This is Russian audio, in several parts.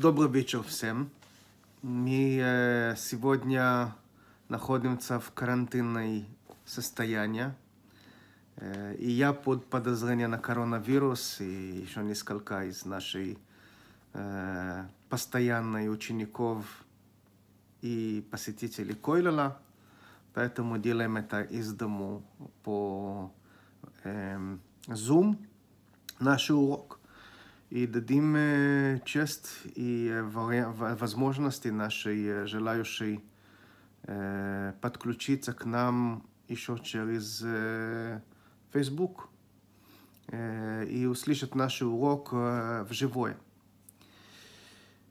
Добрый вечер всем. Мы э, сегодня находимся в карантинной состоянии. Э, и я под подозрение на коронавирус, и еще несколько из нашей э, постоянной учеников и посетителей Койлала. Поэтому делаем это из дому по эм, Zoom. Наш урок и дадим честь и возможности нашей желающей подключиться к нам еще через Facebook э, и услышать наш урок э, вживую.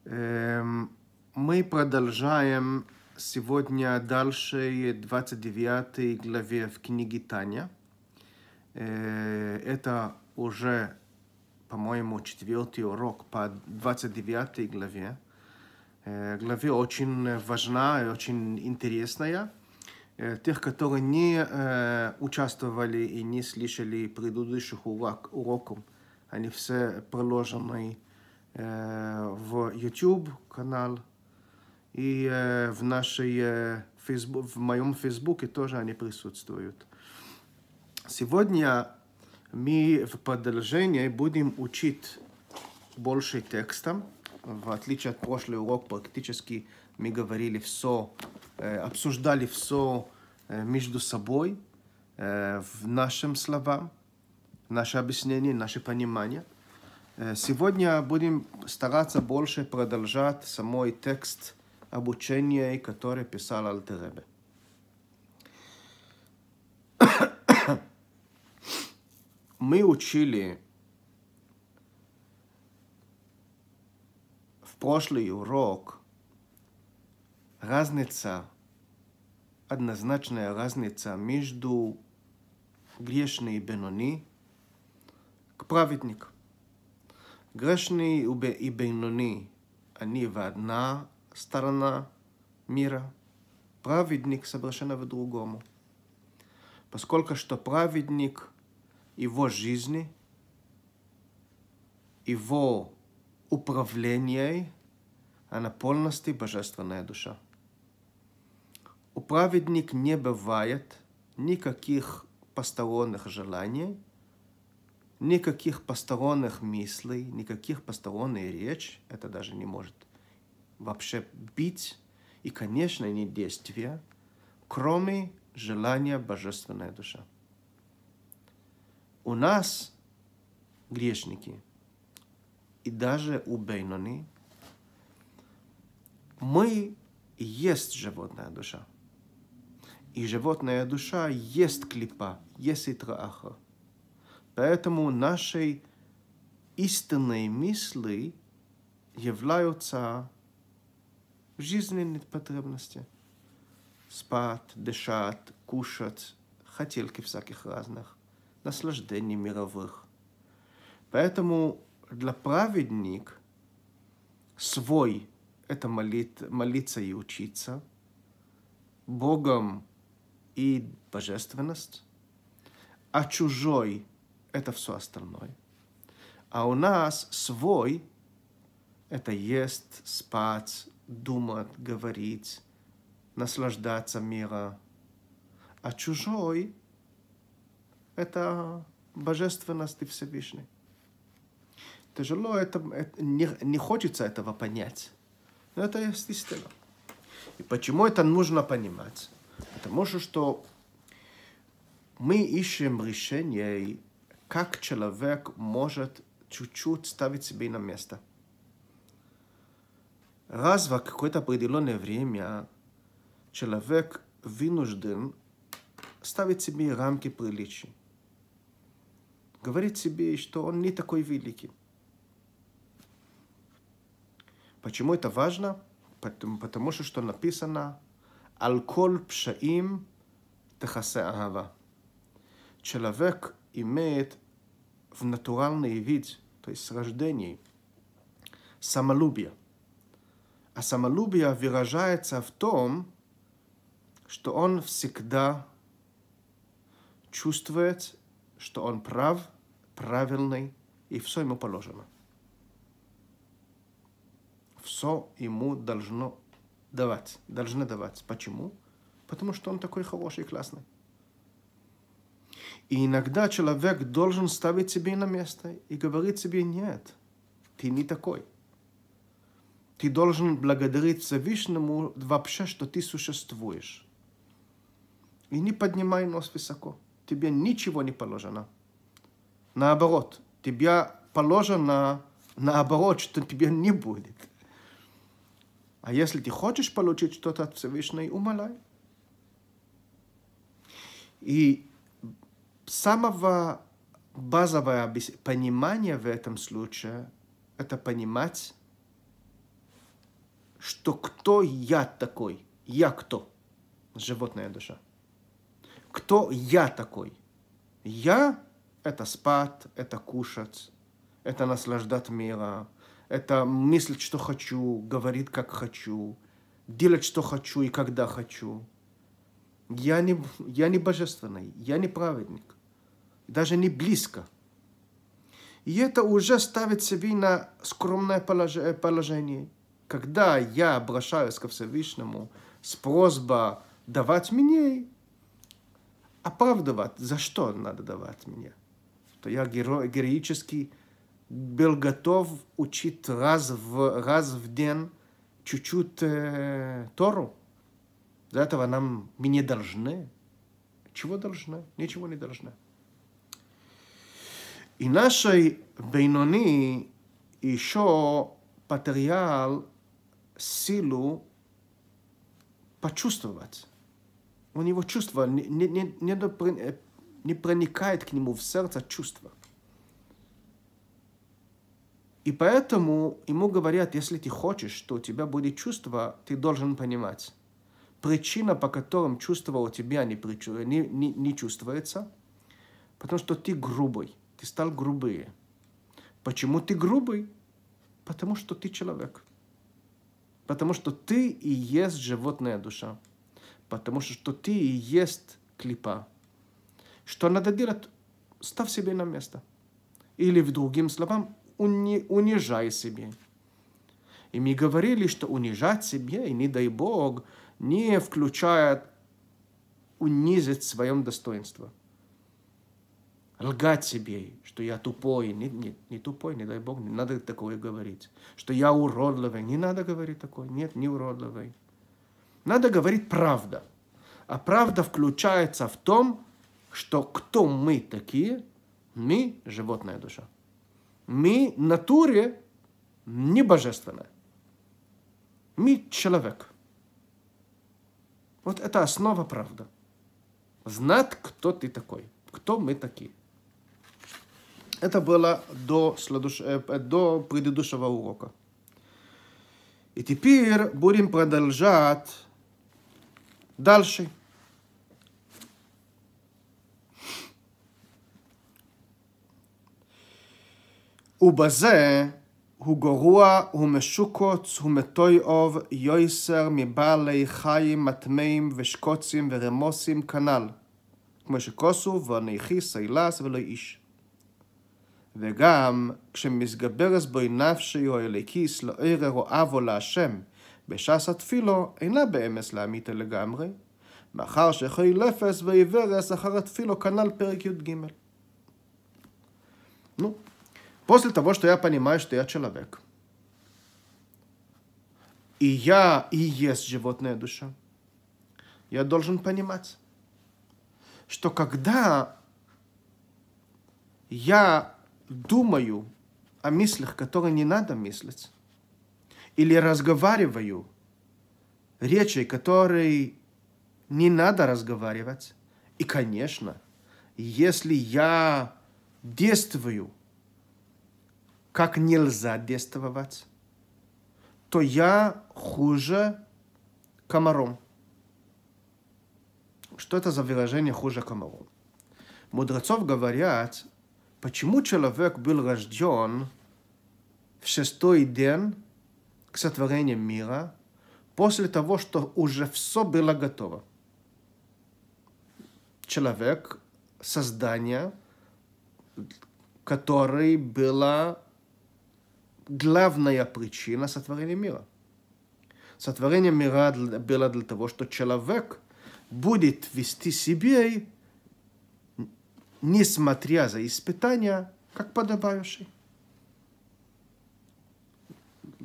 Эм, мы продолжаем сегодня дальше 29 э, главе в книге Таня. Это уже по-моему, четвертый урок по 29 главе. Э, главе очень важна и очень интересная. Э, тех, которые не э, участвовали и не слышали предыдущих урок, уроков, они все приложены в YouTube канал и в нашей фейсбу в моем Фейсбуке тоже они присутствуют. Сегодня мы в продолжении будем учить больше текста. В отличие от прошлого урока, практически мы говорили все, э, обсуждали все э, между собой, э, в нашем словам, наше объяснение, наше понимание. Сегодня будем стараться больше продолжать самой текст обучения, который писал Алтеребе мы учили в прошлый урок разница, однозначная разница между грешной и бенони к праведник. Грешный и бенони, они в одна сторона мира, праведник совершенно в другому. Поскольку что праведник – его жизни, его управление, она а полностью божественная душа. У праведник не бывает никаких посторонних желаний, никаких посторонних мыслей, никаких посторонних речь, это даже не может вообще быть, и, конечно, не действия, кроме желания божественная душа у нас, грешники, и даже у Бейнони, мы есть животная душа. И животная душа есть клипа, есть итраха. Поэтому нашей истинные мысли являются жизненные потребности. Спать, дышать, кушать, хотелки всяких разных наслаждений мировых. Поэтому для праведник свой – это молит, молиться и учиться, Богом и божественность, а чужой – это все остальное. А у нас свой – это есть, спать, думать, говорить, наслаждаться миром. А чужой это божественность и Всевышний. Тяжело, это, это не, не хочется этого понять. Но это естественно. И почему это нужно понимать? Потому что мы ищем решение, как человек может чуть-чуть ставить себе на место. Раз в какое-то определенное время человек вынужден ставить себе рамки приличия говорит себе, что он не такой великий. Почему это важно? Потому, потому что, что написано «Алколь пшаим тахасе агава». Человек имеет в натуральный вид, то есть с рождения, самолюбие. А самолюбие выражается в том, что он всегда чувствует что он прав, правильный, и все ему положено. Все ему должно давать, должны давать. Почему? Потому что он такой хороший и классный. И иногда человек должен ставить себе на место и говорить себе, нет, ты не такой. Ты должен благодарить Всевышнему вообще, что ты существуешь. И не поднимай нос высоко тебе ничего не положено. Наоборот, тебе положено наоборот, что тебе не будет. А если ты хочешь получить что-то от Всевышнего, умоляй. И самого базовое понимание в этом случае – это понимать, что кто я такой, я кто, животная душа кто я такой. Я – это спать, это кушать, это наслаждать миром, это мыслить, что хочу, говорить, как хочу, делать, что хочу и когда хочу. Я не, я не божественный, я не праведник, даже не близко. И это уже ставит себе на скромное э, положение. Когда я обращаюсь ко Всевышнему с просьбой давать мне, оправдывать, за что надо давать мне. То я геро, героически был готов учить раз в, раз в день чуть-чуть э, Тору. За этого нам, мы не должны. Чего должны? Ничего не должны. И нашей Бейнони еще потерял силу почувствовать у него чувство не, не, не, э, не проникает к нему в сердце чувство. И поэтому ему говорят, если ты хочешь, что у тебя будет чувство, ты должен понимать. Причина, по которой чувство у тебя не, не, не, не чувствуется, потому что ты грубый, ты стал грубее. Почему ты грубый? Потому что ты человек. Потому что ты и есть животная душа потому что, что ты и есть клипа. Что надо делать? Ставь себе на место. Или, в другим словам, уни, унижай себе. И мы говорили, что унижать себе, и не дай Бог, не включает унизить свое достоинство, Лгать себе, что я тупой. Нет, нет, не тупой, не дай Бог, не надо такое говорить. Что я уродливый. Не надо говорить такое. Нет, не уродливый. Надо говорить правда. А правда включается в том, что кто мы такие? Мы – животная душа. Мы – натуре не божественная. Мы – человек. Вот это основа правда. Знать, кто ты такой, кто мы такие. Это было до, следуш... Э, э, до предыдущего урока. И теперь будем продолжать Дальше. ובזה הוא גרוע, הוא משוקוץ, יויסר מבעלי חיים, מטמאים ושקוצים ורמוסים כנ"ל, כמו שכוסו ונכי סילס ולא איש. וגם כשמסגברס בוי נפשי או אליקיס לא ערר או אבו להשם, בש"ס התפילו אינה באמס לאמיתה לגמרי, מאחר שחיל אפס ועיוורס אחר התפילו כנ"ל פרק י"ג. נו, после того, что я понимаю, что я человек, и я и есть животная душа, я должен понимать, что когда я думаю о мыслях, которые не надо мыслить, или разговариваю речи, которые не надо разговаривать. И, конечно, если я действую, как нельзя действовать, то я хуже комаром. Что это за выражение хуже комаром? Мудрецов говорят, почему человек был рожден в шестой день к сотворению мира после того, что уже все было готово. Человек, создание, которое было главная причина сотворения мира. Сотворение мира было для того, что человек будет вести себя, несмотря за испытания, как подобающий.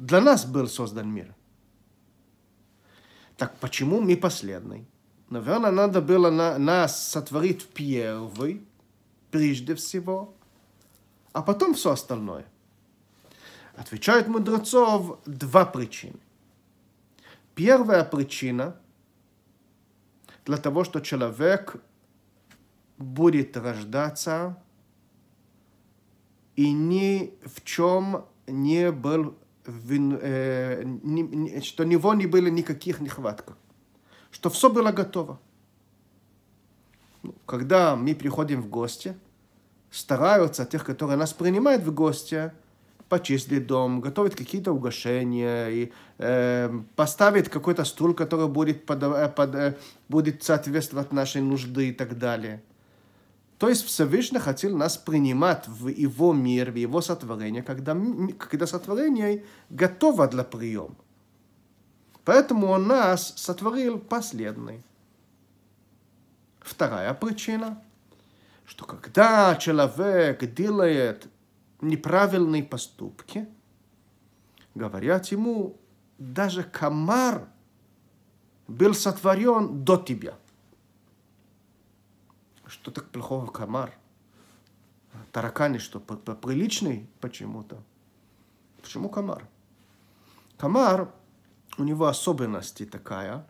Для нас был создан мир. Так почему мы последний? Наверное, надо было на, нас сотворить первый, прежде всего, а потом все остальное. Отвечает мудрецов два причины. Первая причина для того, что человек будет рождаться и ни в чем не был Э, что у него не было никаких нехватков, что все было готово. Ну, когда мы приходим в гости, стараются тех, которые нас принимают в гости, почистить дом, готовить какие-то угощения, и, э, поставить какой-то стул, который будет, под, э, под, э, будет соответствовать нашей нужды и так далее – то есть Всевышний хотел нас принимать в его мир, в его сотворение, когда, когда сотворение готово для приема. Поэтому он нас сотворил последний. Вторая причина, что когда человек делает неправильные поступки, говорят ему, даже комар был сотворен до тебя. Что так плохого комар? Тараканы что, приличный почему-то? Почему комар? Комар, у него особенность такая,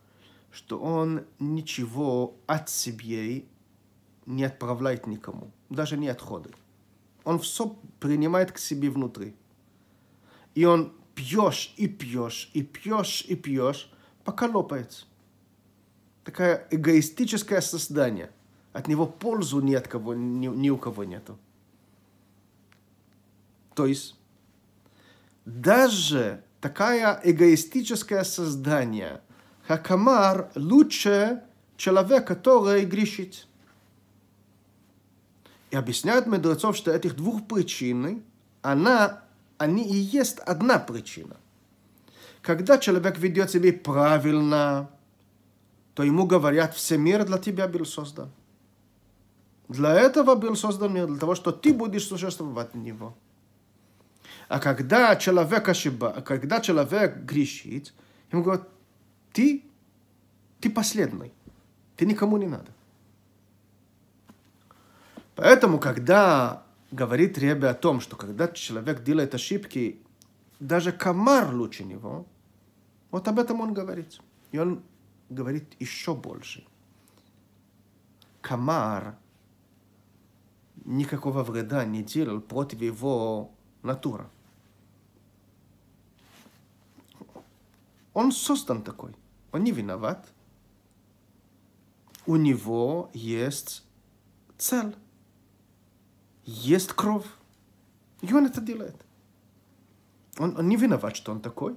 что он ничего от себя не отправляет никому, даже не отходы. Он все принимает к себе внутри. И он пьешь и пьешь и пьешь и пьешь, пока лопается. Такое эгоистическое создание – от него пользу ни, от кого, ни, ни у кого нету. То есть даже такая эгоистическое создание, как комар, лучше человека, который грешит. И объясняют мудрецов, что этих двух причин, она, они и есть одна причина. Когда человек ведет себя правильно, то ему говорят, все мир для тебя был создан. Для этого был создан мир, для того, что ты будешь существовать в него. А когда человек ошибается, а когда человек грешит, ему говорят, ты, ты последний, ты никому не надо. Поэтому, когда говорит Ребе о том, что когда человек делает ошибки, даже комар лучше него, вот об этом он говорит. И он говорит еще больше. Комар – никакого вреда не делал против его натуры. Он создан такой. Он не виноват. У него есть цель. Есть кровь. И он это делает. Он, он не виноват, что он такой.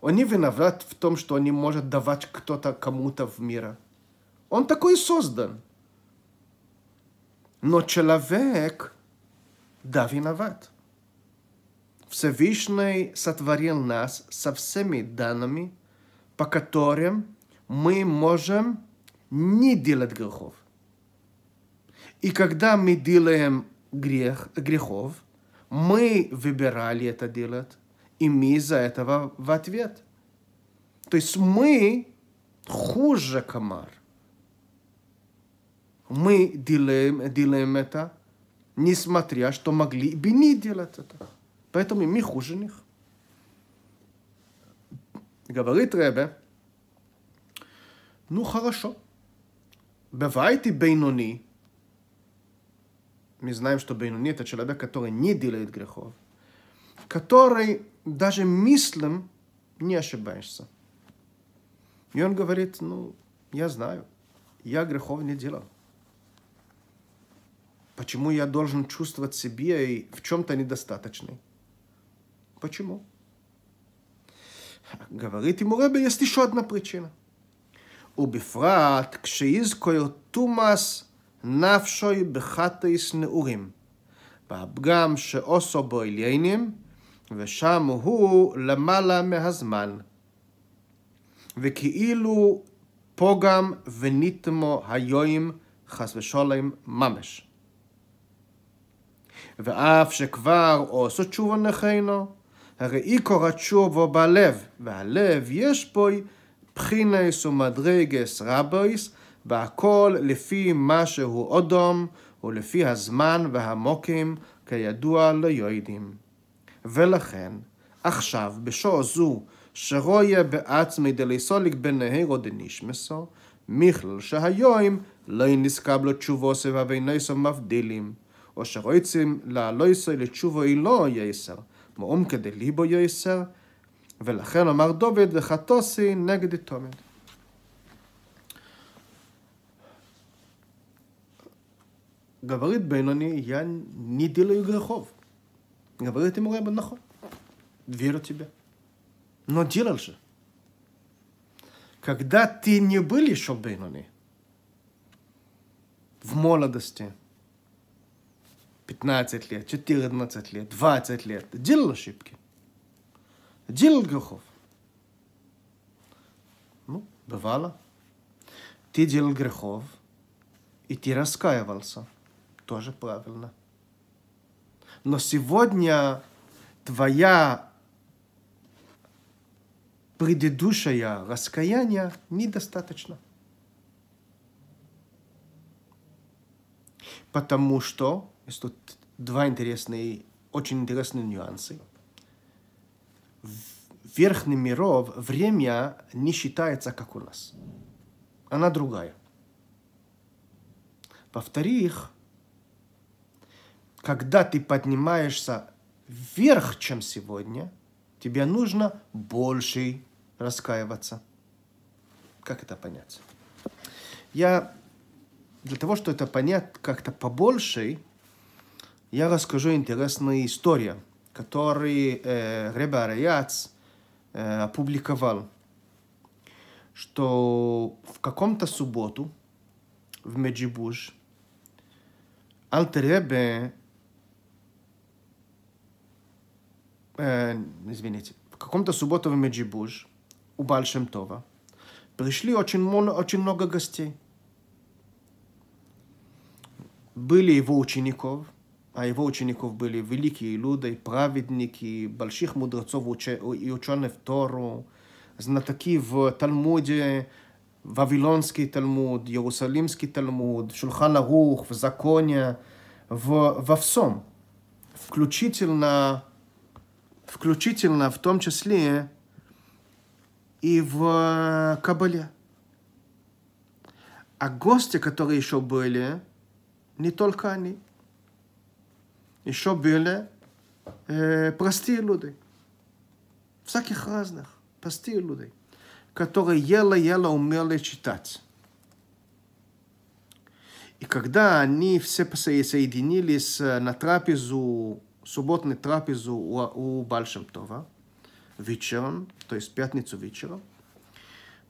Он не виноват в том, что он не может давать кто-то кому-то в мира. Он такой создан. Но человек, да, виноват. Всевышний сотворил нас со всеми данными, по которым мы можем не делать грехов. И когда мы делаем грех, грехов, мы выбирали это делать, и мы за этого в ответ. То есть мы хуже комар мы делаем, делаем это, несмотря что могли бы не делать это. Поэтому мы хуже них. Говорит Ребе, ну хорошо, бывает и Бейнуни. Мы знаем, что Бейнуни это человек, который не делает грехов, который даже мыслям не ошибаешься. И он говорит, ну, я знаю, я грехов не делал. Почему я должен чувствовать себя и в чем-то недостаточный? Почему? Говорит ему Ребе, есть еще одна причина. ובפרט כשיזכור תומאס נפשוי בחטאיס נעורים, בפגם שעושו בו עליינים, ושם הוא למעלה מהזמן. וכאילו פוגם וניתמו היום חס ושולם ממש. ואף שכבר עושה תשובה נכינו, הרי עיקר התשובו בלב, והלב יש בו בחינס ומדרגס רבויס, והכל לפי מה שהוא אודום, ולפי הזמן והמוקים, כידוע ליועדים. ולכן, עכשיו, בשור זו, שרויה בעצמי דליסוליק בנהירו דנישמסו, מכלל שהיום לא נזכר לו תשובו סבבי נסו מבדילים. או שרוצים לעלויסוי לא לתשובו היא לא יסר, מאום כדליבו יסר, ולכן אמר דוד וחטוסי נגד תומד. גברית בינוני יא נידי לו לא יגרחוב. גברית אמורי בן נכון. Верю тебе. Но делал על זה. כגדה не был еще бейнони, в 15 лет, 14 лет, 20 лет. Делал ошибки. Делал грехов. Ну, бывало. Ты делал грехов, и ты раскаивался. Тоже правильно. Но сегодня твоя предыдущее раскаяние недостаточно. Потому что есть тут два интересные, очень интересные нюансы. В верхних миров время не считается, как у нас. Она другая. Во-вторых, когда ты поднимаешься вверх, чем сегодня, тебе нужно больше раскаиваться. Как это понять? Я для того, чтобы это понять как-то побольше, я расскажу интересную историю, которую э, Ребе Араяц э, опубликовал, что в каком-то субботу в Меджибуш Альтеребе э, извините, в каком-то субботу в Меджибуш у Большем Това пришли очень, очень много гостей. Были его учеников, а его учеников были великие люди, праведники, больших мудрецов и ученых Тору, знатоки в Талмуде, Вавилонский Талмуд, Иерусалимский Талмуд, в Шульхан в Законе, в, во всем. Включительно, включительно в том числе и в э, Кабале. А гости, которые еще были, не только они – еще были э, простые люди. Всяких разных. Простые люди. Которые еле-еле умели читать. И когда они все соединились на трапезу, субботную трапезу у, у Бальшемтова, вечером, то есть пятницу вечером,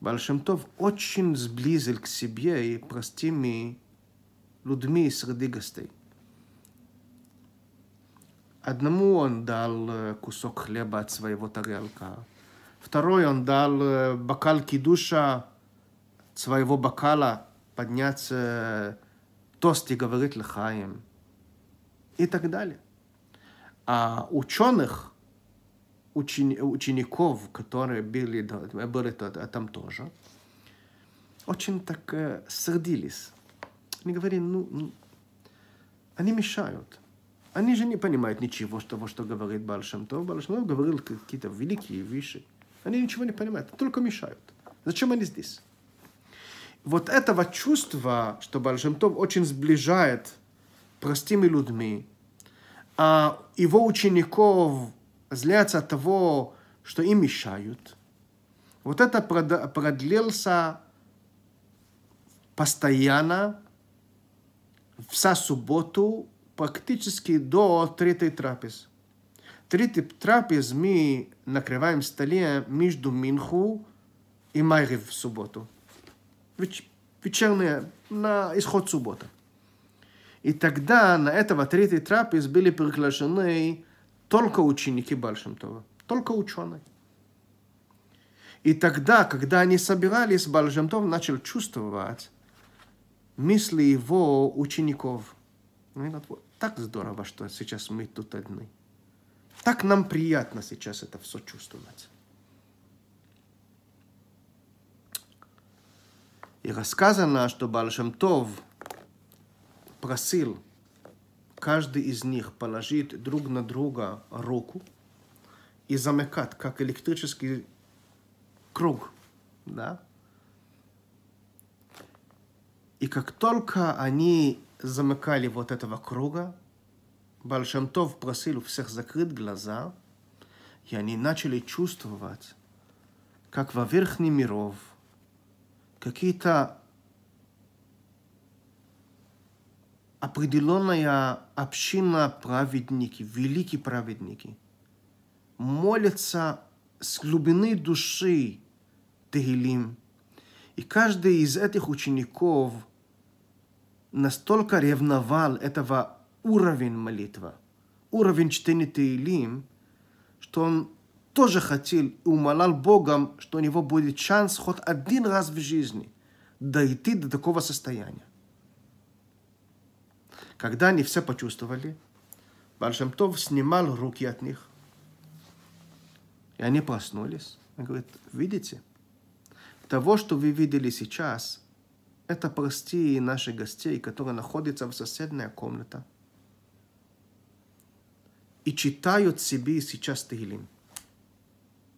Бальшемтов очень сблизил к себе и простыми людьми среди гостей. Одному он дал э, кусок хлеба от своего тарелка, второй он дал э, бокал кидуша своего бокала поднять э, тост и говорить лихаем и так далее. А ученых, учени, учеников, которые были, были а там тоже, очень так сердились. Они говорили, ну, ну они мешают. Они же не понимают ничего с того, что говорит Бальшам Тов. говорил какие-то великие вещи. Они ничего не понимают, только мешают. Зачем они здесь? Вот этого чувства, что Бальшам очень сближает простыми людьми, а его учеников злятся от того, что им мешают. Вот это продлился постоянно, вся субботу практически до третьей трапез. Третий трапез мы накрываем столе между Минху и Майрев в субботу. Веч вечерняя, на исход суббота. И тогда на этого третий трапез были приглашены только ученики Бальшемтова, только ученые. И тогда, когда они собирались, Бальшемтов начал чувствовать мысли его учеников – они ну, говорят, вот так здорово, что сейчас мы тут одни. Так нам приятно сейчас это все чувствовать. И рассказано, что Балшемтов просил каждый из них положить друг на друга руку и замыкать, как электрический круг. Да? И как только они замыкали вот этого круга. Большемтов просил у всех закрыть глаза, и они начали чувствовать, как во верхний миров какие-то определенная община праведники, великие праведники, молятся с глубины души Тегилим. И каждый из этих учеников – настолько ревновал этого уровень молитва, уровень чтения Таилим, что он тоже хотел и умолял Богом, что у него будет шанс хоть один раз в жизни дойти до такого состояния. Когда они все почувствовали, Бальшемтов снимал руки от них. И они проснулись. Он говорит, видите, того, что вы видели сейчас, это прости наших гостей, которые находятся в соседней комнате. И читают себе сейчас Тегилим.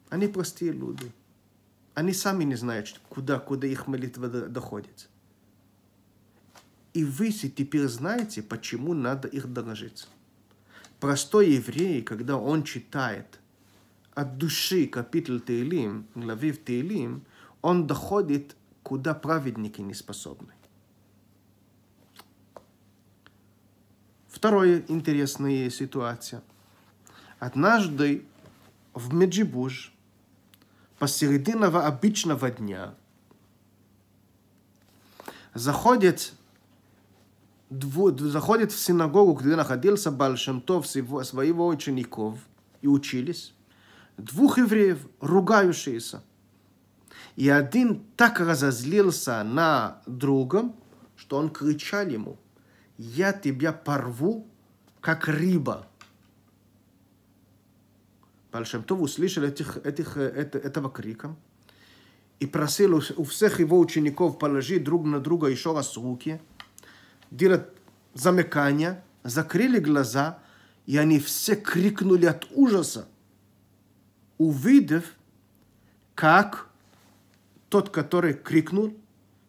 Они простые люди. Они сами не знают, куда, куда их молитва доходит. И вы теперь знаете, почему надо их дорожить. Простой еврей, когда он читает от души капитал Тейлим, главив Тейлим, он доходит куда праведники не способны. Вторая интересная ситуация. Однажды в Меджибуж посерединного обычного дня заходит, дво, заходит в синагогу, где находился Большемтов своего учеников и учились, двух евреев, ругающиеся – и один так разозлился на друга, что он кричал ему, «Я тебя порву, как рыба». Большим, Бальшемтов услышал этих, этих, это, этого крика и просил у всех его учеников положить друг на друга еще раз руки, делать замыкания, закрыли глаза, и они все крикнули от ужаса, увидев, как тот, который крикнул,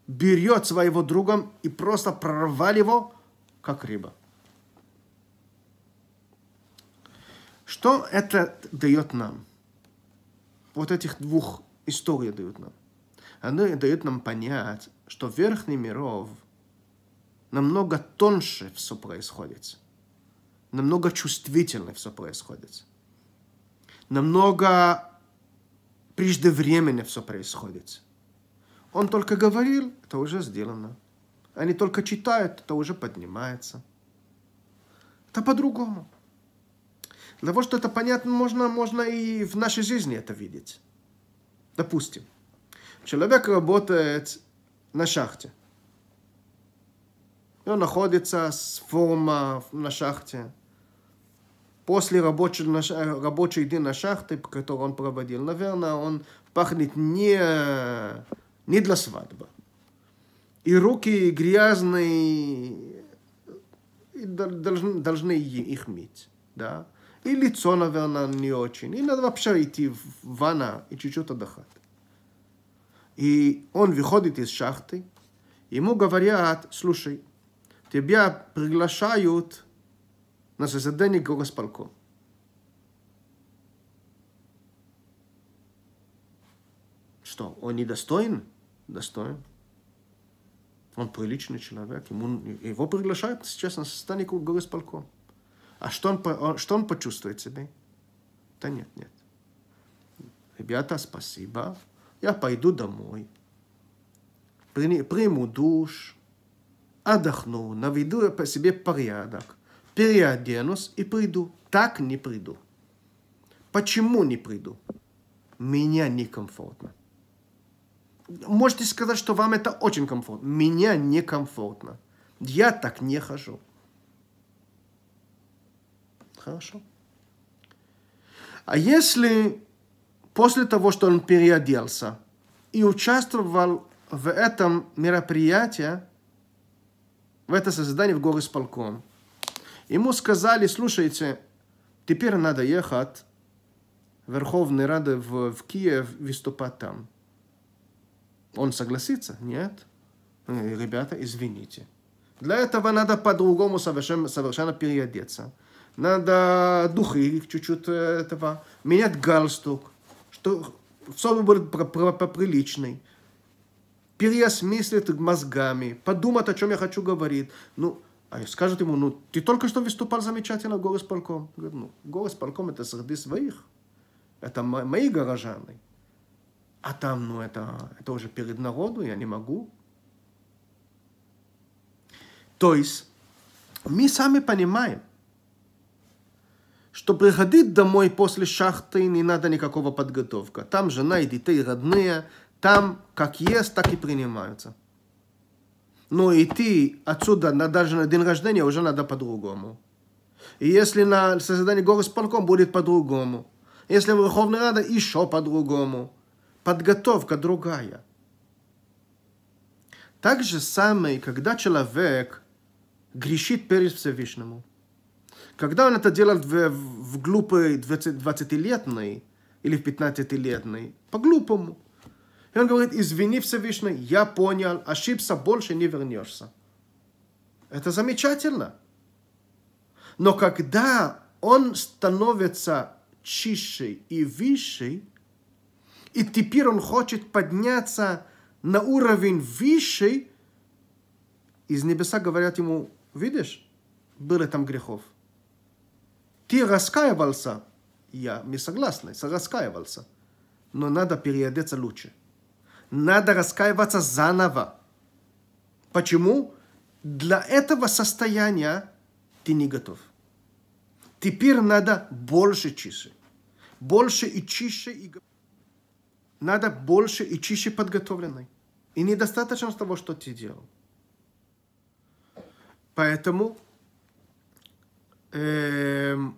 берет своего друга и просто прорвал его, как рыба. Что это дает нам? Вот этих двух историй дают нам. Оно дает нам понять, что верхний миров намного тоньше все происходит. Намного чувствительнее все происходит. Намного преждевременно все происходит. Он только говорил, это уже сделано. Они только читают, это уже поднимается. Это по-другому. Для того, что это понятно, можно, можно и в нашей жизни это видеть. Допустим, человек работает на шахте. И он находится с форма на шахте. После рабочей рабочей дни на шахте, который он проводил, наверное, он пахнет не не для свадьбы. И руки грязные и должны, должны их мыть, да. И лицо, наверное, не очень. И надо вообще идти в ванна и чуть-чуть отдыхать. И он выходит из шахты, ему говорят, слушай, тебя приглашают на заседание горосполком. Что, он недостоин? достоин. Он приличный человек. Ему, его приглашают сейчас на состояние горы с полком. А что он, он, что он почувствует себе? Да нет, нет. Ребята, спасибо. Я пойду домой. При, приму душ. Отдохну. Наведу по себе порядок. Переоденусь и приду. Так не приду. Почему не приду? Меня некомфортно можете сказать, что вам это очень комфортно. Меня некомфортно. Я так не хожу. Хорошо. А если после того, что он переоделся и участвовал в этом мероприятии, в это создании в горы с полком, ему сказали, слушайте, теперь надо ехать в Верховной Рады в, в Киев выступать там. Он согласится? Нет. Э, ребята, извините. Для этого надо по-другому совершенно, совершенно переодеться. Надо духи чуть-чуть э, этого, менять галстук, что чтобы был поприличный. переосмыслить мозгами, подумать, о чем я хочу говорить. Ну, а скажут ему, ну, ты только что выступал замечательно в горы полком. Говорит, ну, горы полком это среди своих. Это мои горожаны. А там, ну, это, это уже перед народу, я не могу. То есть, мы сами понимаем, что приходить домой после шахты не надо никакого подготовка. Там жена и детей родные, там как есть, так и принимаются. Но идти отсюда на, даже на день рождения уже надо по-другому. И если на соседании горы с полком будет по-другому. Если в Верховной Раде еще по-другому подготовка другая. Так же самое, когда человек грешит перед Всевышним. Когда он это делает в, в глупой 20-летной или в 15-летной, по-глупому. И он говорит, извини Всевышний, я понял, ошибся, больше не вернешься. Это замечательно. Но когда он становится чище и выше, и теперь он хочет подняться на уровень выше из небеса говорят ему, видишь, было там грехов. Ты раскаивался, я не согласна, раскаивался, но надо переодеться лучше. Надо раскаиваться заново. Почему? Для этого состояния ты не готов. Теперь надо больше чище. Больше и чище. И... Надо больше и чище подготовленной. И недостаточно с того, что ты делал. Поэтому эм,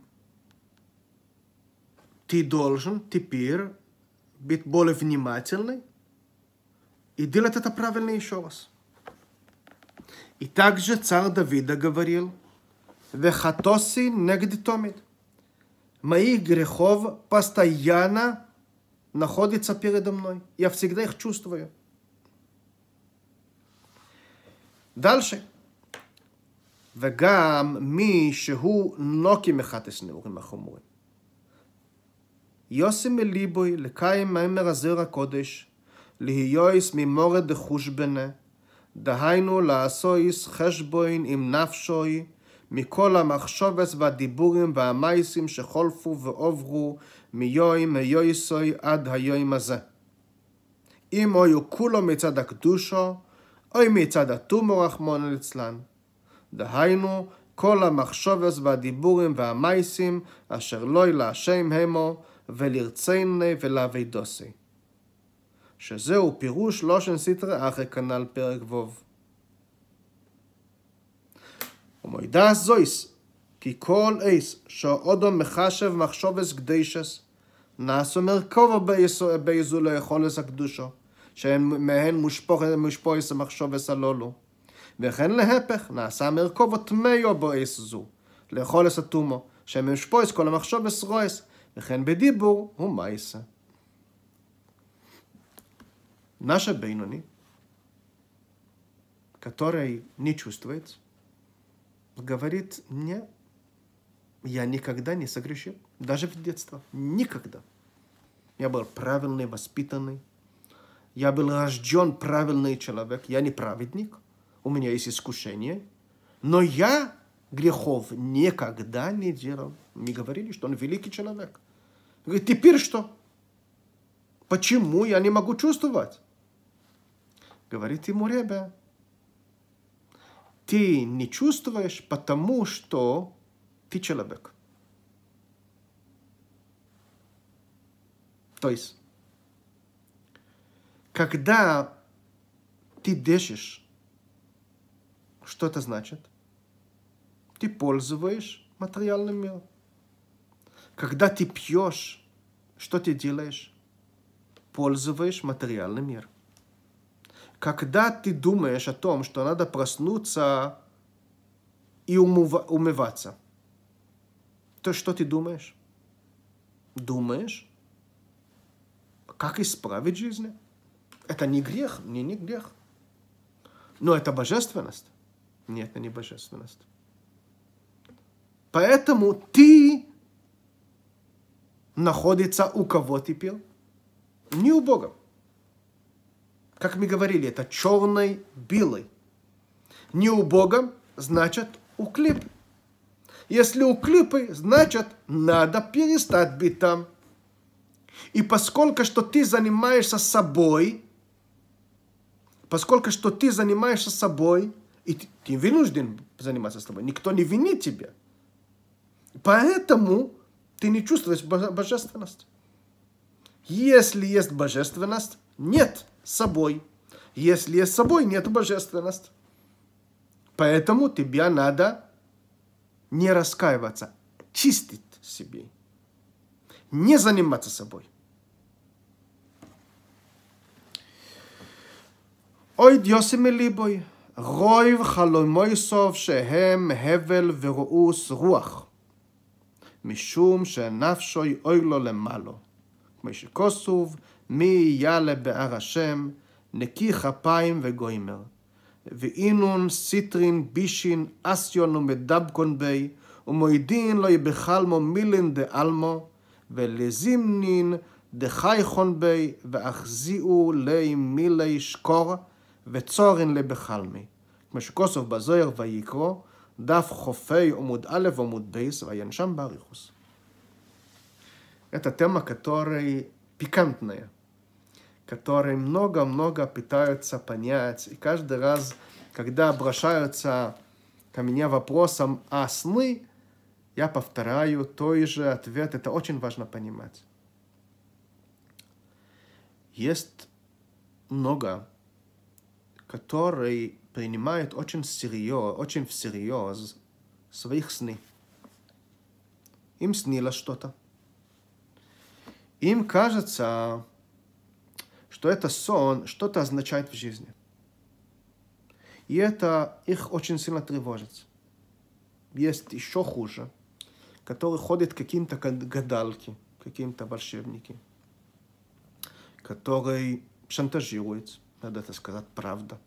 ты должен теперь быть более внимательный и делать это правильно еще раз. И также царь Давида говорил, «Вехатоси негдитомит». Моих грехов постоянно находится передо мной. Я всегда их чувствую. Дальше. וגם מי שהוא נוקי מחטס נעורים, אנחנו יוסי מליבוי לקיים מימר הקודש, להיויס ממורד דחושבנה, דהיינו לעשויס חשבוין עם נפשוי, מכל המחשובס והדיבורים והמייסים שחולפו ועוברו מיום היויסוי עד היום הזה. אם היו כולו מצד הקדושו, אוי מצד הטומו רחמון אצלן. דהיינו, כל המחשובס והדיבורים והמייסים אשר לא להשם המו ולרצני דוסי. שזהו פירוש לושן סטרא אחרי כנ"ל פרק ו'. ומוי זויס, כי כל איס שאודו מחשב מחשובס גדישס, נעשו מרכובו בייסו, בייזו לא יכול לסקדושו, שהם מהן מושפוך את המשפויס המחשובס הלולו. וכן להפך, נעשה מרכובו תמיו בו איס זו, לאכולס לסתומו, שהם משפויס כל המחשובס רויס, וכן בדיבור הוא מייסה. Наша бейнони, которая не чувствуется, говорит мне, я никогда не согрешил, даже в детство. никогда. Я был правильный, воспитанный. Я был рожден правильный человек. Я не праведник. У меня есть искушение. Но я грехов никогда не делал. Мне говорили, что он великий человек. Говорит, теперь что? Почему я не могу чувствовать? Говорит ему Ребе, ты не чувствуешь, потому что ты человек. То есть, когда ты дышишь, что это значит? Ты пользуешь материальным миром. Когда ты пьешь, что ты делаешь? Пользуешь материальным миром. Когда ты думаешь о том, что надо проснуться и умыва- умываться, то что ты думаешь? Думаешь, как исправить жизнь? Это не грех, мне не грех. Но это божественность. Нет, это не божественность. Поэтому ты находится у кого теперь? Не у Бога. Как мы говорили, это черный, белый. Не у Бога, значит у клипы. Если у клипы, значит надо перестать быть там. И поскольку что ты занимаешься собой, поскольку что ты занимаешься собой, и ты, ты вынужден заниматься собой, никто не винит тебя. Поэтому ты не чувствуешь божественность. Если есть божественность, нет – с собой. Если с собой, нет божественности. Поэтому тебя надо не раскаиваться, чистить себе, не заниматься собой. Ой, Дьосе милибой, רוב חלומוי סוף שהם הבל ורעוס רוח, משום שנפשוי אוי לו למעלו, כמו מי יהיה לבאר השם, נקי כפיים וגוימר. ואינון סיטרין בישין אסיון ומדבקון בי, ומועידין לא יבחלמו מילין דאלמו, ולזימנין דחייכון בי, ואחזיעו לי מילי שקור, וצורין לבחלמי. כמו שכוסוף בזויר ויקרו, דף חופי עמוד א' ועמוד בייס, שם באריכוס. את התמה которой פיקנטניה. которые много-много пытаются понять. И каждый раз, когда обращаются ко мне вопросом о «А сны, я повторяю той же ответ. Это очень важно понимать. Есть много, которые принимают очень всерьез, очень всерьез своих сны. Им снилось что-то. Им кажется, что это сон что-то означает в жизни. И это их очень сильно тревожит. Есть еще хуже, которые ходят каким-то гадалки, каким-то волшебники, которые шантажируют, надо это сказать, правда,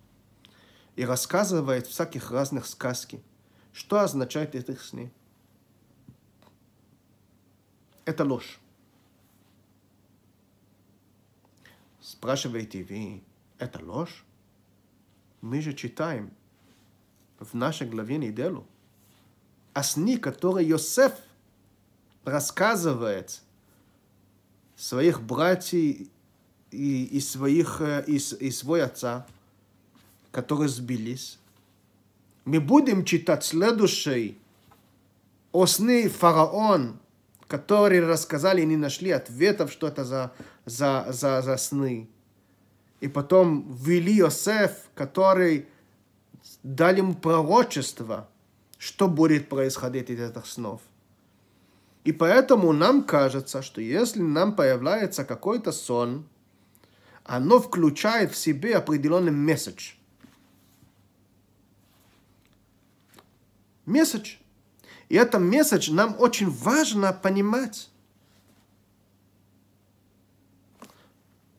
и рассказывает всяких разных сказки, что означает этих сны. Это ложь. Спрашиваете вы, это ложь? Мы же читаем в нашей главе неделю о а сне, который Йосеф рассказывает своих братьев и, и, своих, э, и, и свой отца, которые сбились. Мы будем читать следующий о сны фараон, которые рассказали и не нашли ответов, что это за за, за, за сны. И потом ввели Иосиф, который дал ему пророчество, что будет происходить из этих снов. И поэтому нам кажется, что если нам появляется какой-то сон, оно включает в себе определенный месседж. Месседж. И это месседж нам очень важно понимать.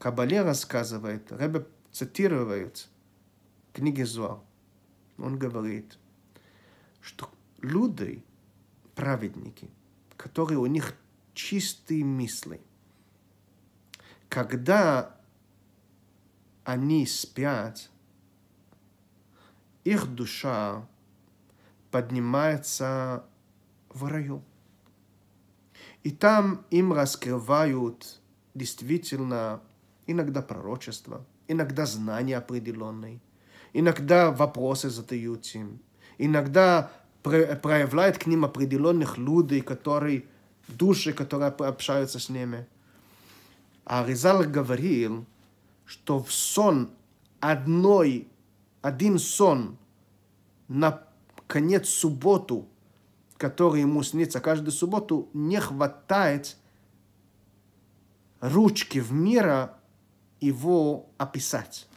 Кабале рассказывает, Рэбе цитирует книги Зуар. Он говорит, что люди, праведники, которые у них чистые мысли, когда они спят, их душа поднимается в раю. И там им раскрывают действительно иногда пророчество, иногда знания определенные, иногда вопросы задают им, иногда проявляют к ним определенных людей, которые, души, которые общаются с ними. А Ризал говорил, что в сон одной, один сон на конец субботу, который ему снится каждую субботу, не хватает ручки в мира его описать.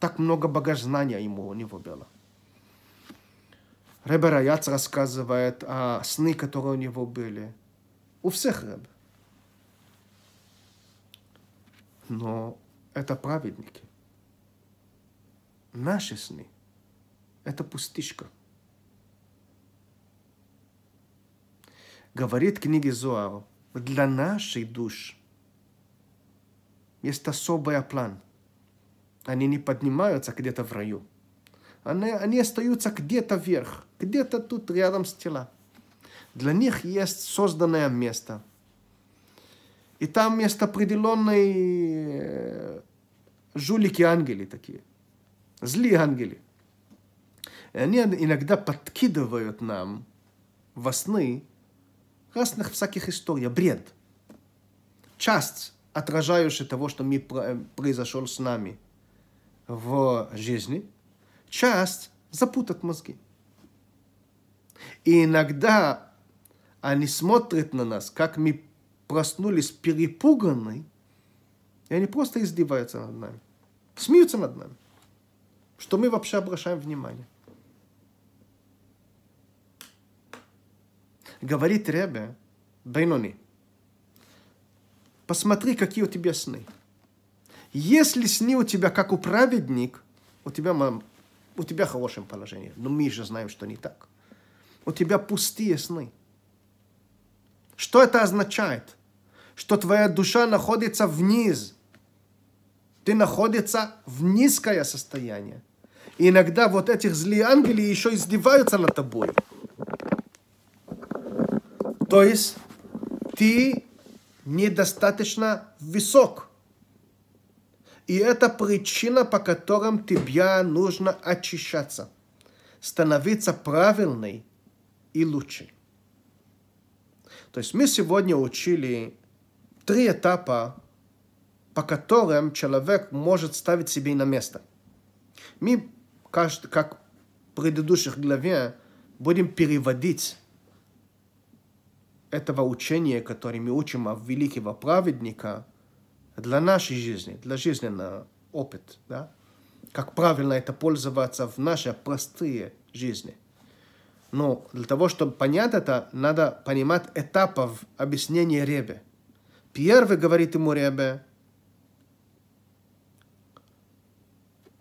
Так много богознания ему у него было. Ребе Раяц рассказывает о сны, которые у него были. У всех Ребе. Но это праведники. Наши сны – это пустышка. Говорит книги Зоару, для нашей души есть особый план. Они не поднимаются где-то в раю. Они, они остаются где-то вверх, где-то тут рядом с тела. Для них есть созданное место. И там есть определенные э, жулики-ангели такие, злые ангели. И они иногда подкидывают нам во сны разных всяких историй, бред. Часть отражающий того, что ми э, произошел с нами в жизни, часть запутать мозги. И иногда они смотрят на нас, как мы проснулись перепуганные, и они просто издеваются над нами, смеются над нами, что мы вообще обращаем внимание. Говорит Ребе Бейнони – Посмотри, какие у тебя сны. Если сны у тебя как у праведник, у тебя, мам, у тебя хорошее положение. Но мы же знаем, что не так. У тебя пустые сны. Что это означает? Что твоя душа находится вниз. Ты находится в низкое состояние. И иногда вот этих злые ангелы еще издеваются над тобой. То есть ты недостаточно высок. И это причина, по которым тебя нужно очищаться, становиться правильной и лучше. То есть мы сегодня учили три этапа, по которым человек может ставить себе на место. Мы, как в предыдущих главе, будем переводить этого учения, которое мы учим о великого праведника, для нашей жизни, для жизненного опыта, да? как правильно это пользоваться в нашей простые жизни. Но для того, чтобы понять это, надо понимать этапов объяснения Ребе. Первый говорит ему Ребе,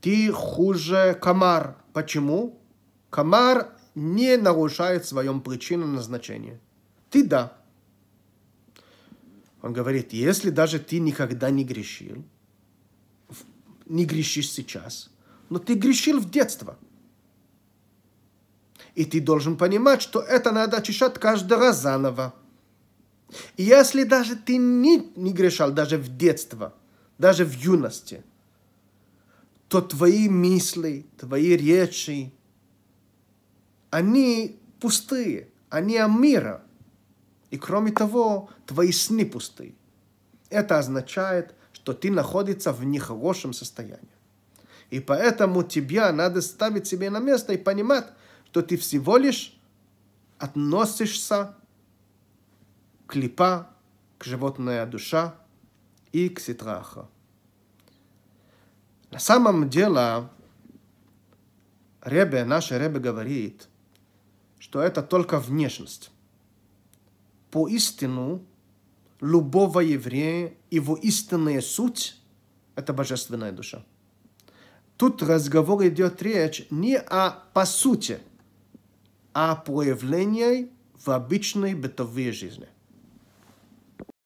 ты хуже комар. Почему? Комар не нарушает своем причину назначение." ты да. Он говорит, если даже ты никогда не грешил, не грешишь сейчас, но ты грешил в детство. И ты должен понимать, что это надо очищать каждый раз заново. И если даже ты не, не грешал даже в детство, даже в юности, то твои мысли, твои речи, они пустые, они о мира и кроме того, твои сны пусты. Это означает, что ты находишься в нехорошем состоянии. И поэтому тебя надо ставить себе на место и понимать, что ты всего лишь относишься к липа, к животная душа и к ситраха. На самом деле, Ребе, наше Ребе говорит, что это только внешность поистину любого еврея, его истинная суть – это божественная душа. Тут разговор идет речь не о по сути, а о проявлении в обычной бытовой жизни –